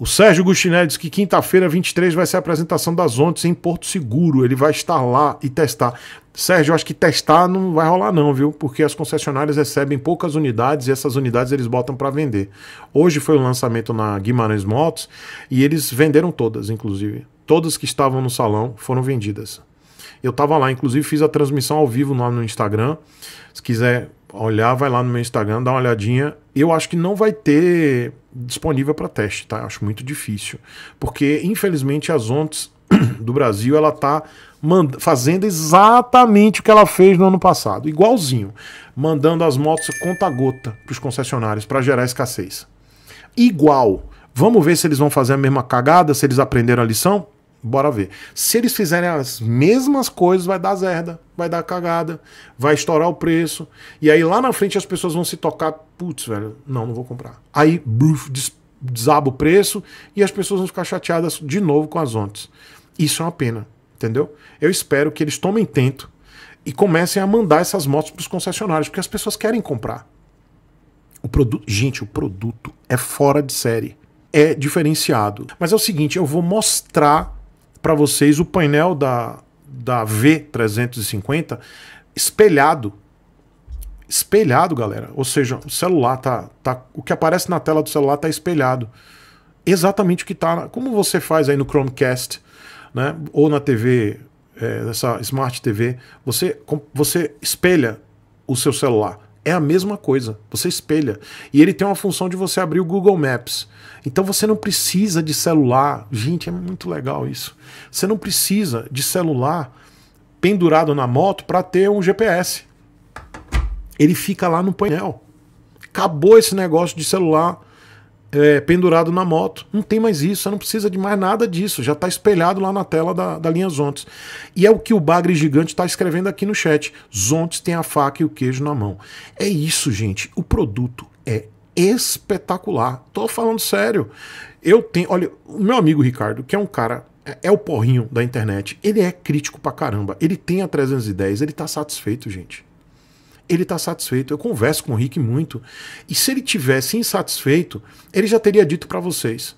O Sérgio Gustinelli diz que quinta-feira, 23, vai ser a apresentação das ONTES em Porto Seguro. Ele vai estar lá e testar. Sérgio, acho que testar não vai rolar não, viu? Porque as concessionárias recebem poucas unidades e essas unidades eles botam para vender. Hoje foi o lançamento na Guimarães Motos e eles venderam todas, inclusive. Todas que estavam no salão foram vendidas. Eu estava lá, inclusive fiz a transmissão ao vivo lá no Instagram. Se quiser olhar, vai lá no meu Instagram, dá uma olhadinha. Eu acho que não vai ter disponível para teste, tá? Eu acho muito difícil, porque infelizmente as ondas do Brasil ela tá fazendo exatamente o que ela fez no ano passado, igualzinho, mandando as motos conta-gota para os concessionários para gerar escassez. Igual. Vamos ver se eles vão fazer a mesma cagada, se eles aprenderam a lição? Bora ver. Se eles fizerem as mesmas coisas, vai dar zerda, vai dar cagada, vai estourar o preço. E aí lá na frente as pessoas vão se tocar, putz, velho, não, não vou comprar. Aí bruf, desaba o preço e as pessoas vão ficar chateadas de novo com as ontes Isso é uma pena, entendeu? Eu espero que eles tomem tento e comecem a mandar essas motos para os concessionários, porque as pessoas querem comprar. O produto, gente, o produto é fora de série, é diferenciado. Mas é o seguinte, eu vou mostrar para vocês o painel da, da V350 espelhado. Espelhado, galera. Ou seja, o celular tá, tá. O que aparece na tela do celular tá espelhado. Exatamente o que tá. Como você faz aí no Chromecast, né? Ou na TV, é, eh, essa Smart TV, você, você espelha o seu celular é a mesma coisa. Você espelha. E ele tem uma função de você abrir o Google Maps. Então você não precisa de celular. Gente, é muito legal isso. Você não precisa de celular pendurado na moto para ter um GPS. Ele fica lá no painel. Acabou esse negócio de celular é, pendurado na moto. Não tem mais isso, você não precisa de mais nada disso, já está espelhado lá na tela da, da linha Zontes. E é o que o Bagre Gigante está escrevendo aqui no chat. Zontes tem a faca e o queijo na mão. É isso, gente. O produto é espetacular. Tô falando sério. Eu tenho. Olha, o meu amigo Ricardo, que é um cara é, é o porrinho da internet. Ele é crítico pra caramba. Ele tem a 310, ele tá satisfeito, gente ele está satisfeito. Eu converso com o Rick muito. E se ele tivesse insatisfeito, ele já teria dito para vocês.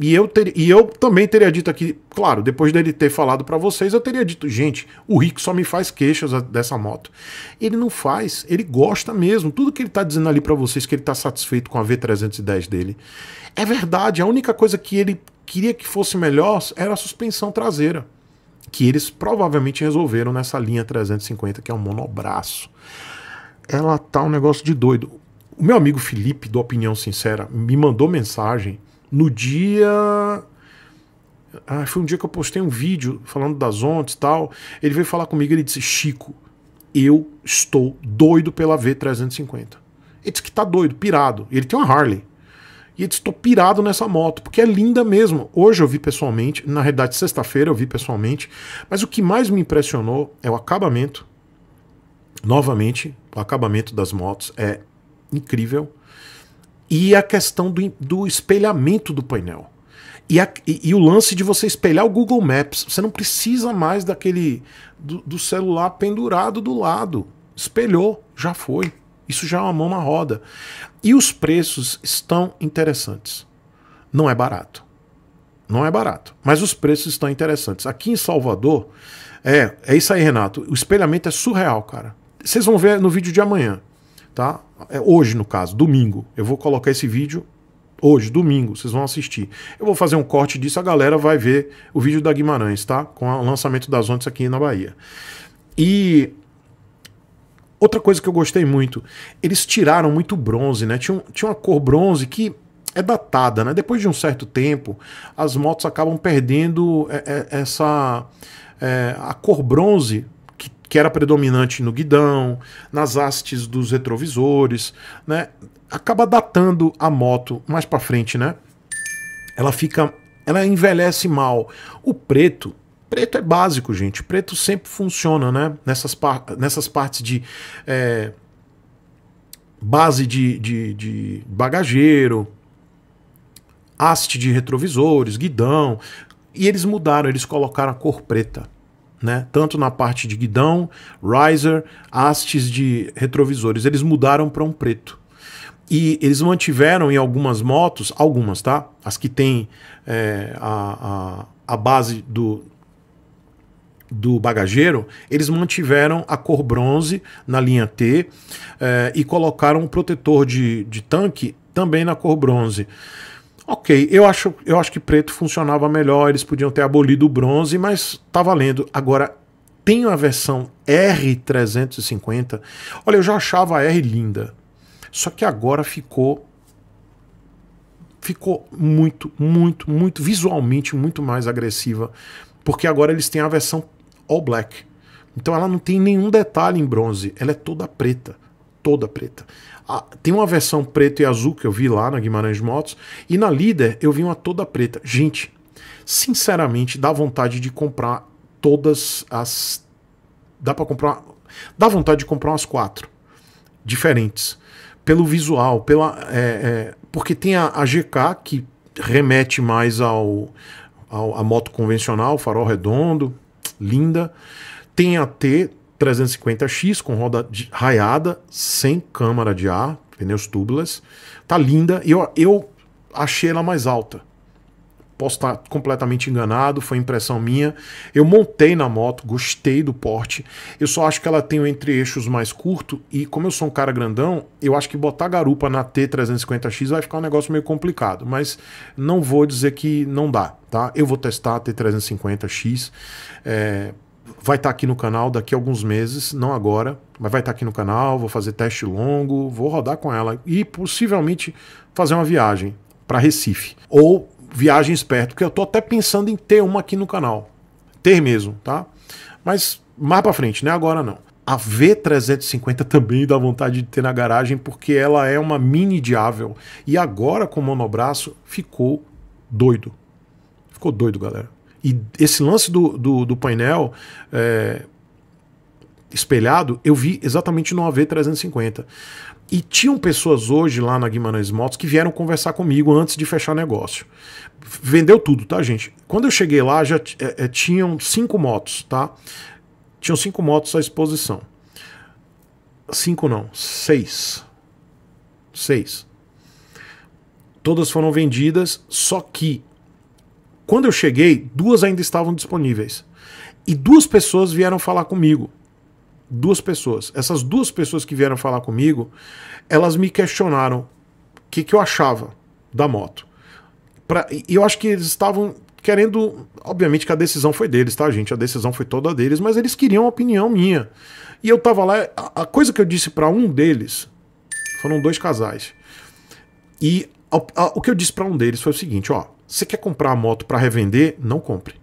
E eu, ter, e eu também teria dito aqui, claro, depois dele ter falado para vocês, eu teria dito, gente, o Rick só me faz queixas dessa moto. Ele não faz, ele gosta mesmo. Tudo que ele tá dizendo ali para vocês que ele tá satisfeito com a V310 dele. É verdade, a única coisa que ele queria que fosse melhor era a suspensão traseira, que eles provavelmente resolveram nessa linha 350, que é o um monobraço ela tá um negócio de doido. O meu amigo Felipe, do Opinião Sincera, me mandou mensagem no dia. Ah, foi um dia que eu postei um vídeo falando das ondas e tal. Ele veio falar comigo ele disse: Chico, eu estou doido pela V350. Ele disse que tá doido, pirado. Ele tem uma Harley. E ele disse: tô pirado nessa moto, porque é linda mesmo. Hoje eu vi pessoalmente, na realidade, sexta-feira eu vi pessoalmente. Mas o que mais me impressionou é o acabamento Novamente, o acabamento das motos é incrível. E a questão do, do espelhamento do painel. E, a, e, e, o lance de você espelhar o Google Maps. Você não precisa mais daquele. do, do celular pendurado do lado. Espelhou, já foi. Isso já é uma mão na roda. E os preços estão interessantes. Não é barato. Não é barato. Mas os preços estão interessantes. Aqui em Salvador, é, é isso aí, Renato. O espelhamento é surreal, cara. Vocês vão ver no vídeo de amanhã, tá? É hoje, no caso, domingo. Eu vou colocar esse vídeo hoje, domingo, vocês vão assistir. Eu vou fazer um corte disso, a galera vai ver o vídeo da Guimarães, tá? Com o lançamento das ondas aqui na Bahia. E outra coisa que eu gostei muito, eles tiraram muito bronze, né? Tinha, tinha uma cor bronze que é datada, né? Depois de um certo tempo, as motos acabam perdendo é, é, essa. É, a cor bronze que, que era predominante no guidão, nas hastes dos retrovisores, né? Acaba datando a moto mais para frente, né? Ela fica, ela envelhece mal. O preto Preto é básico, gente. Preto sempre funciona, né? Nessas, par nessas partes de é, base de, de, de bagageiro, haste de retrovisores, guidão. E eles mudaram, eles colocaram a cor preta né? Tanto na parte de guidão, riser, hastes de retrovisores, eles mudaram para um preto. E eles mantiveram em algumas motos, algumas, tá? As que têm é, a, a, a base do, do bagageiro, eles mantiveram a cor bronze na linha T é, e colocaram um protetor de, de tanque também na cor bronze. Ok, eu acho, eu acho que preto funcionava melhor, eles podiam ter abolido o bronze, mas tá valendo. Agora, tem a versão R350. Olha, eu já achava a R linda. Só que agora ficou ficou muito, muito, muito visualmente muito mais agressiva, porque agora eles têm a versão all black. Então ela não tem nenhum detalhe em bronze, ela é toda preta toda preta. Ah, tem uma versão preta e azul que eu vi lá na Guimarães Motos, e na Líder eu vi uma toda preta. Gente, sinceramente, dá vontade de comprar todas as. Dá para comprar. Dá vontade de comprar umas quatro diferentes. Pelo visual, pela. É, é, porque tem a, a GK que remete mais ao, ao, a moto convencional, farol redondo, linda. Tem a T 350X com roda raiada, sem câmara de ar, pneus tubulas. Tá linda. Eu, eu achei ela mais alta. Posso estar completamente enganado, foi impressão minha. Eu montei na moto, gostei do porte. Eu só acho que ela tem o um entre-eixos mais curto. E como eu sou um cara grandão, eu acho que botar garupa na T350X vai ficar um negócio meio complicado. Mas não vou dizer que não dá, tá? Eu vou testar a T350X. É, eh, vai estar tá aqui no canal daqui a alguns meses, não agora, mas vai estar tá aqui no canal, vou fazer teste longo, vou rodar com ela e possivelmente fazer uma viagem para Recife ou viagens perto, porque eu estou até pensando em ter uma aqui no canal. Ter mesmo, tá? Mas mais para frente, né? Agora não. A V350 também dá vontade de ter na garagem porque ela é uma mini diável e agora com o monobraço ficou doido. Ficou doido, galera. E esse lance do, do, do painel é, espelhado, eu vi exatamente no AV350. E tinham pessoas hoje lá na Guimarães Motos que vieram conversar comigo antes de fechar negócio. Vendeu tudo, tá, gente? Quando eu cheguei lá, já é, é, tinham cinco motos, tá? Tinham cinco motos à exposição. Cinco não, seis. Seis. Todas foram vendidas, só que quando eu cheguei, duas ainda estavam disponíveis. E duas pessoas vieram falar comigo. Duas pessoas. Essas duas pessoas que vieram falar comigo, elas me questionaram o que, que eu achava da moto. Pra, e eu acho que eles estavam querendo. Obviamente que a decisão foi deles, tá, gente? A decisão foi toda deles, mas eles queriam a opinião minha. E eu tava lá. A, a coisa que eu disse para um deles. Foram dois casais. E a, a, o que eu disse para um deles foi o seguinte: ó, você quer comprar a moto para revender? Não compre.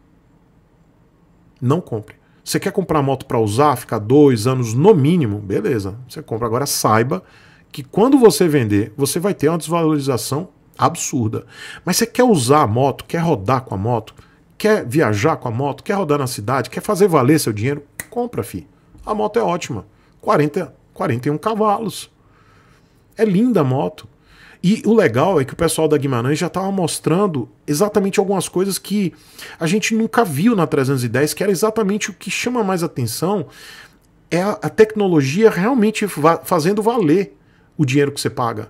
Não compre. Você quer comprar a moto para usar, ficar dois anos no mínimo? Beleza, você compra. Agora saiba que quando você vender, você vai ter uma desvalorização absurda. Mas você quer usar a moto, quer rodar com a moto, quer viajar com a moto, quer rodar na cidade, quer fazer valer seu dinheiro? Compra, fi. A moto é ótima. 40, 41 cavalos. É linda a moto. E o legal é que o pessoal da Guimarães já estava mostrando exatamente algumas coisas que a gente nunca viu na 310, que era exatamente o que chama mais atenção é a, tecnologia realmente fazendo valer o dinheiro que você paga.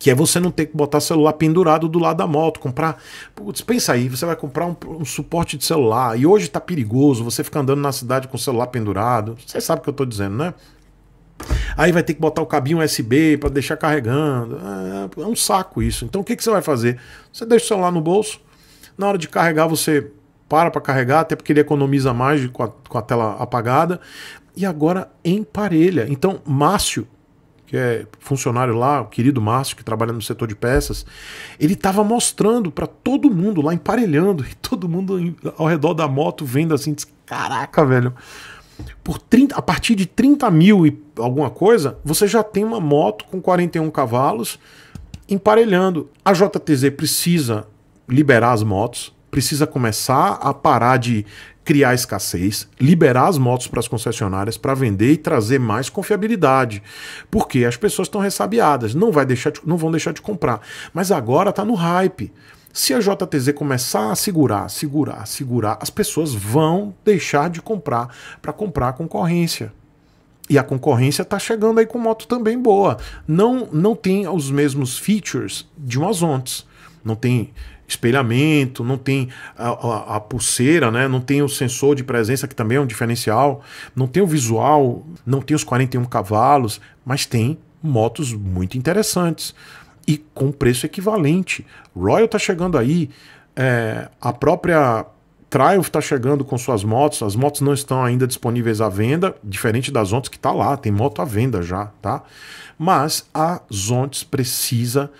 Que é você não ter que botar celular pendurado do lado da moto, comprar. Putz, pensa aí, você vai comprar um, um suporte de celular. E hoje tá perigoso você ficar andando na cidade com o celular pendurado. Você sabe o que eu tô dizendo, né? aí vai ter que botar o cabinho USB para deixar carregando. É, é um saco isso. Então o que, que você vai fazer? Você deixa o celular no bolso, na hora de carregar você para para carregar, até porque ele economiza mais com a, com a tela apagada. E agora emparelha. Então, Márcio, que é funcionário lá, o querido Márcio, que trabalha no setor de peças, ele estava mostrando para todo mundo lá, emparelhando, e todo mundo ao redor da moto vendo assim, caraca, velho, por 30, a partir de 30 mil e alguma coisa, você já tem uma moto com 41 cavalos emparelhando. A JTZ precisa liberar as motos, precisa começar a parar de criar escassez, liberar as motos para as concessionárias para vender e trazer mais confiabilidade. Porque as pessoas estão ressabiadas, não, vai deixar de, não vão deixar de comprar. Mas agora está no hype. Se a JTZ começar a segurar, segurar, segurar, as pessoas vão deixar de comprar para comprar a concorrência. E a concorrência está chegando aí com moto também boa. Não, não tem os mesmos features de umas Zontes. Não tem espelhamento, não tem a, a, a, pulseira, né? não tem o sensor de presença, que também é um diferencial, não tem o visual, não tem os 41 cavalos, mas tem motos muito interessantes e com preço equivalente. Royal está chegando aí, é, a própria Triumph está chegando com suas motos, as motos não estão ainda disponíveis à venda, diferente das Zontes que está lá, tem moto à venda já, tá? Mas a Zontes precisa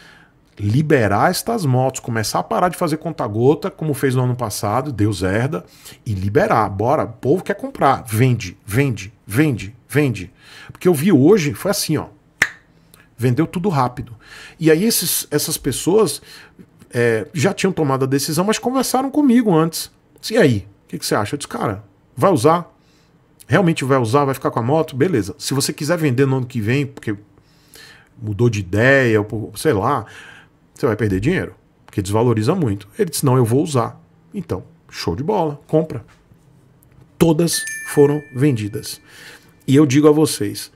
liberar estas motos, começar a parar de fazer conta-gota, como fez no ano passado, Deus herda, e liberar. Bora, o povo quer comprar, vende, vende, vende, vende. Porque eu vi hoje, foi assim, ó. Vendeu tudo rápido. E aí esses, essas pessoas é, já tinham tomado a decisão, mas conversaram comigo antes. E aí? O que, que você acha? Eu disse, cara, vai usar? Realmente vai usar? Vai ficar com a moto? Beleza. Se você quiser vender no ano que vem, porque mudou de ideia, sei lá, você vai perder dinheiro, porque desvaloriza muito. Ele disse: Não, eu vou usar. Então, show de bola, compra. Todas foram vendidas. E eu digo a vocês: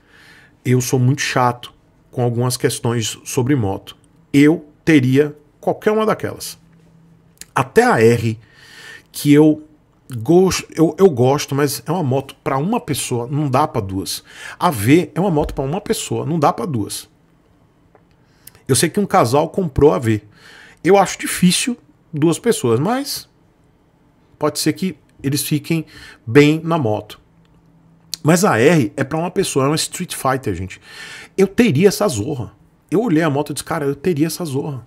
eu sou muito chato com algumas questões sobre moto. Eu teria qualquer uma daquelas. Até a R, que eu gosto, eu, eu gosto, mas é uma moto para uma pessoa, não dá para duas. A V é uma moto para uma pessoa, não dá para duas. Eu sei que um casal comprou a V. Eu acho difícil duas pessoas, mas pode ser que eles fiquem bem na moto. Mas a R é para uma pessoa, é uma Street Fighter, gente. Eu teria essa zorra. Eu olhei a moto e disse, cara, eu teria essa zorra.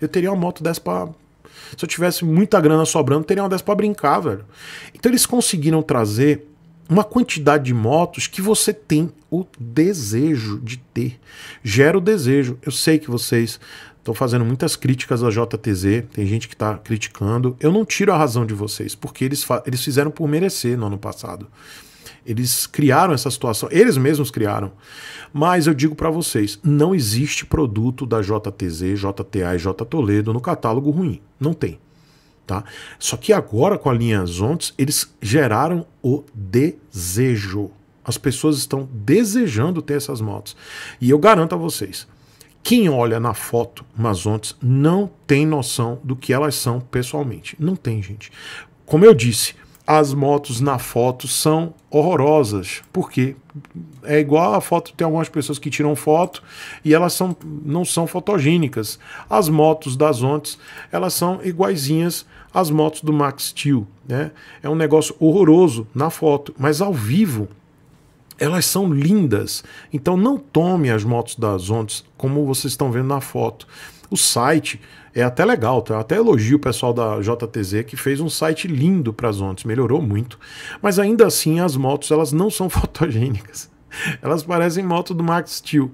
Eu teria uma moto dessa pra. Se eu tivesse muita grana sobrando, teria uma dessa pra brincar, velho. Então eles conseguiram trazer uma quantidade de motos que você tem o desejo de ter. Gera o desejo. Eu sei que vocês estão fazendo muitas críticas à JTZ, tem gente que está criticando. Eu não tiro a razão de vocês, porque eles, eles fizeram por merecer no ano passado. Eles criaram essa situação, eles mesmos criaram. Mas eu digo para vocês, não existe produto da JTZ, JTA e J Toledo no catálogo ruim. Não tem. Tá? Só que agora com a linha Zontes, eles geraram o desejo. As pessoas estão desejando ter essas motos. E eu garanto a vocês, quem olha na foto Mazontes não tem noção do que elas são pessoalmente. Não tem, gente. Como eu disse, as motos na foto são horrorosas. porque É igual a foto, tem algumas pessoas que tiram foto e elas são, não são fotogênicas. As motos das ontes, elas são iguaizinhas às motos do Max Steel, né? É um negócio horroroso na foto, mas ao vivo elas são lindas. Então não tome as motos das ontes como vocês estão vendo na foto. O site é até legal, tá? Eu até elogio o pessoal da JTZ que fez um site lindo para as ondas, melhorou muito. Mas ainda assim, as motos elas não são fotogênicas. Elas parecem moto do Max Steel.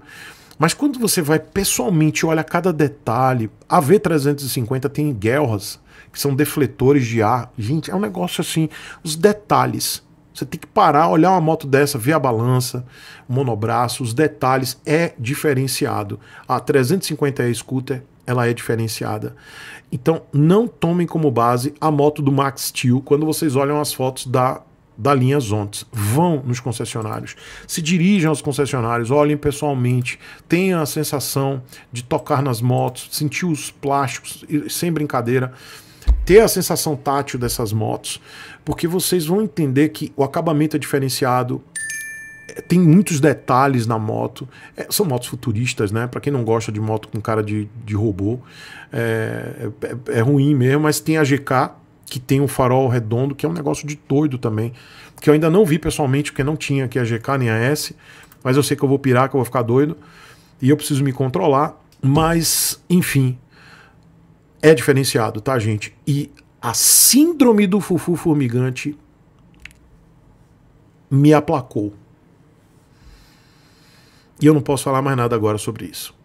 Mas quando você vai pessoalmente, olha cada detalhe, a V350 tem guerras que são defletores de ar. Gente, é um negócio assim, os detalhes você tem que parar, olhar uma moto dessa, ver a balança, o monobraço, os detalhes, é diferenciado. A 350e Scooter, ela é diferenciada. Então, não tomem como base a moto do Max Steel quando vocês olham as fotos da da linha Zontes. Vão nos concessionários, se dirijam aos concessionários, olhem pessoalmente, tenham a sensação de tocar nas motos, sentir os plásticos, sem brincadeira ter a sensação tátil dessas motos, porque vocês vão entender que o acabamento é diferenciado, é, tem muitos detalhes na moto. É, são motos futuristas, né? Para quem não gosta de moto com cara de, de robô, é, é, é, ruim mesmo. Mas tem a GK, que tem um farol redondo, que é um negócio de doido também. Que eu ainda não vi pessoalmente, porque não tinha aqui a GK nem a S. Mas eu sei que eu vou pirar, que eu vou ficar doido. E eu preciso me controlar. Mas, enfim, é diferenciado, tá, gente? E a síndrome do fufu formigante me aplacou. E eu não posso falar mais nada agora sobre isso.